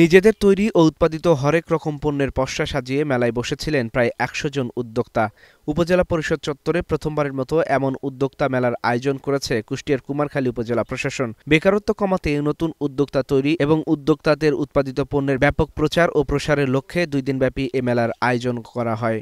নিজেদের তৈরি ও উৎপাদিত হরেক রকম পণ্যের পশ্চা সাজিয়ে মেলায় বসেছিলেন প্রায় একশো জন উদ্যোক্তা উপজেলা পরিষদ চত্বরে প্রথমবারের মতো এমন উদ্যোক্তা মেলার আয়োজন করেছে কুষ্টিয়ার কুমারখালী উপজেলা প্রশাসন বেকারত্ব কমাতে নতুন উদ্যোক্তা তৈরি এবং উদ্যোক্তাদের উৎপাদিত পণ্যের ব্যাপক প্রচার ও প্রসারের লক্ষ্যে দুই দিনব্যাপী এ মেলার আয়োজন করা হয়